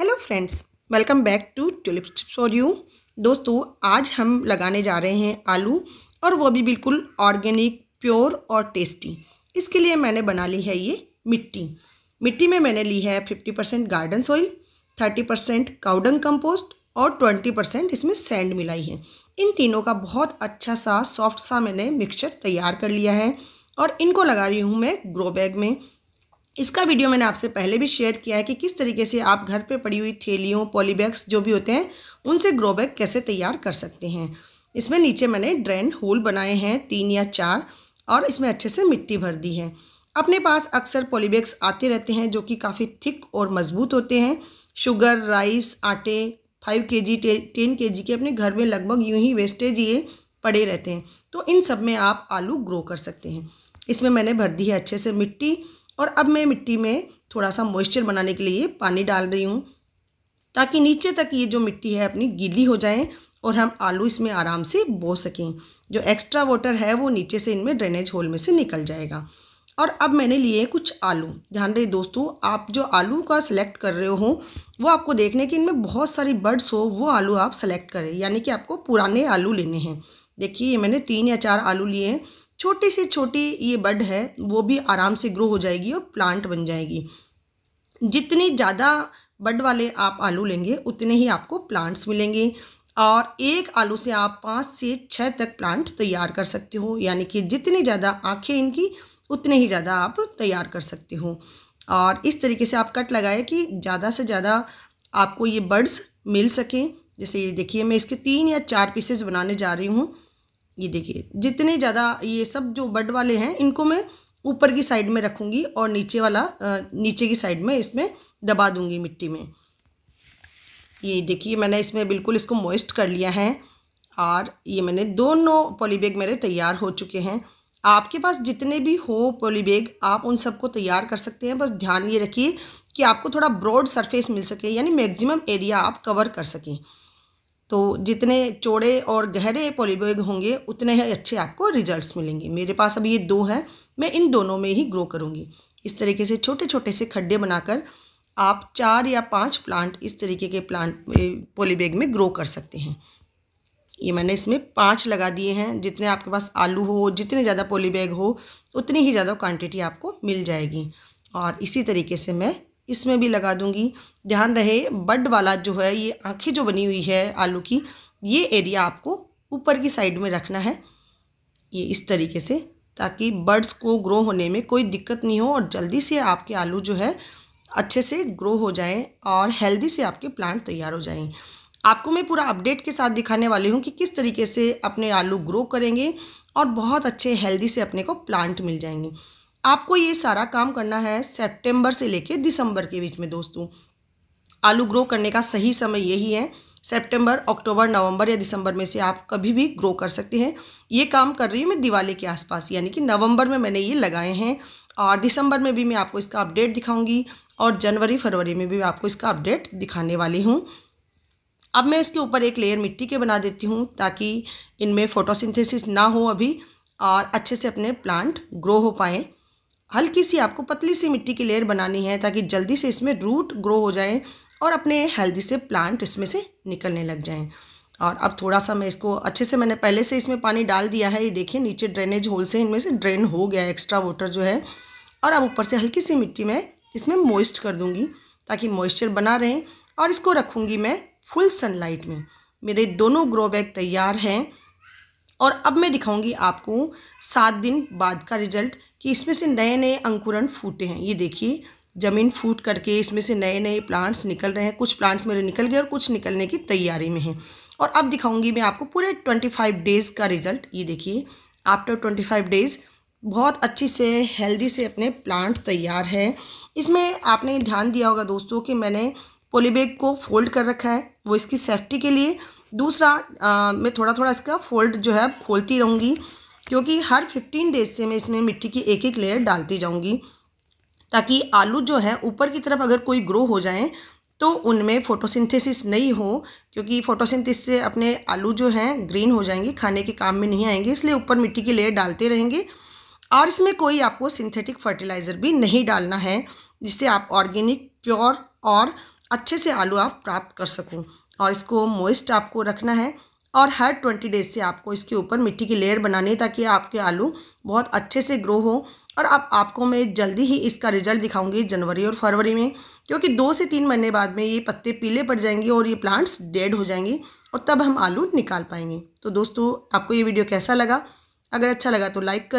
hello friends welcome back to tulip chips for you दोस्तों आज हम लगाने जा रहे हैं आलू और वो भी बिल्कुल ऑर्गेनिक प्योर और टेस्टी इसके लिए मैंने बना ली है ये मिट्टी मिट्टी में मैंने ली है fifty percent garden soil thirty percent cow dung compost और ट्वेंटी परसेंट इसमें सैंड मिलाई है इन तीनों का बहुत अच्छा सा सॉफ्ट सा मैंने मिक्सचर तैयार कर लिया है और इनको लगा रही हूँ मैं ग्रो बैग में इसका वीडियो मैंने आपसे पहले भी शेयर किया है कि किस तरीके से आप घर पे पड़ी हुई थैलियों पॉलीबैग्स जो भी होते हैं उनसे ग्रो बैग कैसे तैयार कर सकते हैं इसमें नीचे मैंने ड्रेन होल बनाए हैं तीन या चार और इसमें अच्छे से मिट्टी भर दी है अपने पास अक्सर पॉलीबैग्स आते रहते हैं जो कि काफ़ी थिक और मजबूत होते हैं शुगर राइस आटे फाइव के जी टेन के जी के अपने घर में लगभग यूं ही वेस्टेज ये पड़े रहते हैं तो इन सब में आप आलू ग्रो कर सकते हैं इसमें मैंने भर दी है अच्छे से मिट्टी और अब मैं मिट्टी में थोड़ा सा मॉइस्चर बनाने के लिए पानी डाल रही हूँ ताकि नीचे तक ये जो मिट्टी है अपनी गीली हो जाए और हम आलू इसमें आराम से बो सकें जो एक्स्ट्रा वाटर है वो नीचे से इनमें ड्रेनेज होल में से निकल जाएगा और अब मैंने लिए कुछ आलू ध्यान रहे दोस्तों आप जो आलू का सिलेक्ट कर रहे हो वो आपको देखने कि इनमें बहुत सारी बर्ड्स हो वो आलू आप सेलेक्ट करें यानी कि आपको पुराने आलू लेने हैं देखिए मैंने तीन या चार आलू लिए हैं छोटी से छोटी ये बर्ड है वो भी आराम से ग्रो हो जाएगी और प्लांट बन जाएगी जितनी ज़्यादा बर्ड वाले आप आलू लेंगे उतने ही आपको प्लांट्स मिलेंगे और एक आलू से आप पाँच से छः तक प्लांट तैयार कर सकते हो यानी कि जितनी ज़्यादा आँखें इनकी उतने ही ज़्यादा आप तैयार कर सकते हो और इस तरीके से आप कट लगाए कि ज़्यादा से ज़्यादा आपको ये बर्ड्स मिल सकें जैसे ये देखिए मैं इसके तीन या चार पीसेस बनाने जा रही हूँ ये देखिए जितने ज़्यादा ये सब जो बर्ड वाले हैं इनको मैं ऊपर की साइड में रखूँगी और नीचे वाला नीचे की साइड में इसमें दबा दूँगी मिट्टी में ये देखिए मैंने इसमें बिल्कुल इसको मॉइस्ट कर लिया है और ये मैंने दोनों पॉलीबैग मेरे तैयार हो चुके हैं आपके पास जितने भी हो पॉलीबैग आप उन सबको तैयार कर सकते हैं बस ध्यान ये रखिए कि आपको थोड़ा ब्रॉड सरफेस मिल सके यानी मैक्सिमम एरिया आप कवर कर सकें तो जितने चौड़े और गहरे पॉलीबैग होंगे उतने ही अच्छे आपको रिजल्ट्स मिलेंगे मेरे पास अभी ये दो हैं मैं इन दोनों में ही ग्रो करूँगी इस तरीके से छोटे छोटे से खड्डे बनाकर आप चार या पाँच प्लांट इस तरीके के प्लांट पॉलीबैग में ग्रो कर सकते हैं ये मैंने इसमें पाँच लगा दिए हैं जितने आपके पास आलू हो जितने ज़्यादा पोली बैग हो उतनी ही ज़्यादा क्वांटिटी आपको मिल जाएगी और इसी तरीके से मैं इसमें भी लगा दूंगी ध्यान रहे बड वाला जो है ये आँखें जो बनी हुई है आलू की ये एरिया आपको ऊपर की साइड में रखना है ये इस तरीके से ताकि बर्ड्स को ग्रो होने में कोई दिक्कत नहीं हो और जल्दी से आपके आलू जो है अच्छे से ग्रो हो जाएं और हेल्दी से आपके प्लांट तैयार हो जाएं आपको मैं पूरा अपडेट के साथ दिखाने वाली हूँ कि किस तरीके से अपने आलू ग्रो करेंगे और बहुत अच्छे हेल्दी से अपने को प्लांट मिल जाएंगे आपको ये सारा काम करना है सेप्टेम्बर से लेके दिसंबर के बीच में दोस्तों आलू ग्रो करने का सही समय यही है सेप्टेम्बर अक्टूबर नवंबर या दिसंबर में से आप कभी भी ग्रो कर सकते हैं ये काम कर रही हूँ मैं दिवाली के आसपास यानी कि नवंबर में मैंने ये लगाए हैं और दिसंबर में भी मैं आपको इसका अपडेट दिखाऊंगी और जनवरी फरवरी में भी मैं आपको इसका अपडेट दिखाने वाली हूँ अब मैं इसके ऊपर एक लेयर मिट्टी के बना देती हूँ ताकि इनमें फोटोसिंथेसिस ना हो अभी और अच्छे से अपने प्लांट ग्रो हो पाएँ हल्की सी आपको पतली सी मिट्टी की लेयर बनानी है ताकि जल्दी से इसमें रूट ग्रो हो जाए और अपने हेल्दी से प्लांट इसमें से निकलने लग जाएँ और अब थोड़ा सा मैं इसको अच्छे से मैंने पहले से इसमें पानी डाल दिया है ये देखिए नीचे ड्रेनेज होल से इनमें से ड्रेन हो गया एक्स्ट्रा वाटर जो है और अब ऊपर से हल्की सी मिट्टी में इसमें मॉइस्ट कर दूँगी ताकि मॉइस्चर बना रहे और इसको रखूँगी मैं फुल सनलाइट में मेरे दोनों ग्रो बैग तैयार हैं और अब मैं दिखाऊंगी आपको सात दिन बाद का रिजल्ट कि इसमें से नए नए अंकुरण फूटे हैं ये देखिए ज़मीन फूट करके इसमें से नए नए प्लांट्स निकल रहे हैं कुछ प्लांट्स मेरे निकल गए और कुछ निकलने की तैयारी में हैं और अब दिखाऊंगी मैं आपको पूरे ट्वेंटी फाइव डेज़ का रिजल्ट ये देखिए आफ्टर ट्वेंटी फाइव डेज़ बहुत अच्छी से हेल्दी से अपने प्लांट तैयार है इसमें आपने ध्यान दिया होगा दोस्तों कि मैंने पोलीबैग को फोल्ड कर रखा है वो इसकी सेफ्टी के लिए दूसरा आ, मैं थोड़ा थोड़ा इसका फोल्ड जो है खोलती रहूँगी क्योंकि हर फिफ्टीन डेज से मैं इसमें मिट्टी की एक एक लेयर डालती जाऊँगी ताकि आलू जो है ऊपर की तरफ अगर कोई ग्रो हो जाए तो उनमें फोटोसिंथेसिस नहीं हो क्योंकि फोटोसिंथेसिस से अपने आलू जो हैं ग्रीन हो जाएंगे खाने के काम में नहीं आएंगे इसलिए ऊपर मिट्टी की लेयर डालते रहेंगे और इसमें कोई आपको सिंथेटिक फर्टिलाइज़र भी नहीं डालना है जिससे आप ऑर्गेनिक प्योर और अच्छे से आलू आप प्राप्त कर सकूँ और इसको मोइस्ट आपको रखना है और हर ट्वेंटी डेज से आपको इसके ऊपर मिट्टी की लेयर बनानी है ताकि आपके आलू बहुत अच्छे से ग्रो हो और अब आप, आपको मैं जल्दी ही इसका रिजल्ट दिखाऊंगी जनवरी और फरवरी में क्योंकि दो से तीन महीने बाद में ये पत्ते पीले पड़ जाएंगे और ये प्लांट्स डेड हो जाएंगे और तब हम आलू निकाल पाएंगे तो दोस्तों आपको ये वीडियो कैसा लगा अगर अच्छा लगा तो लाइक करें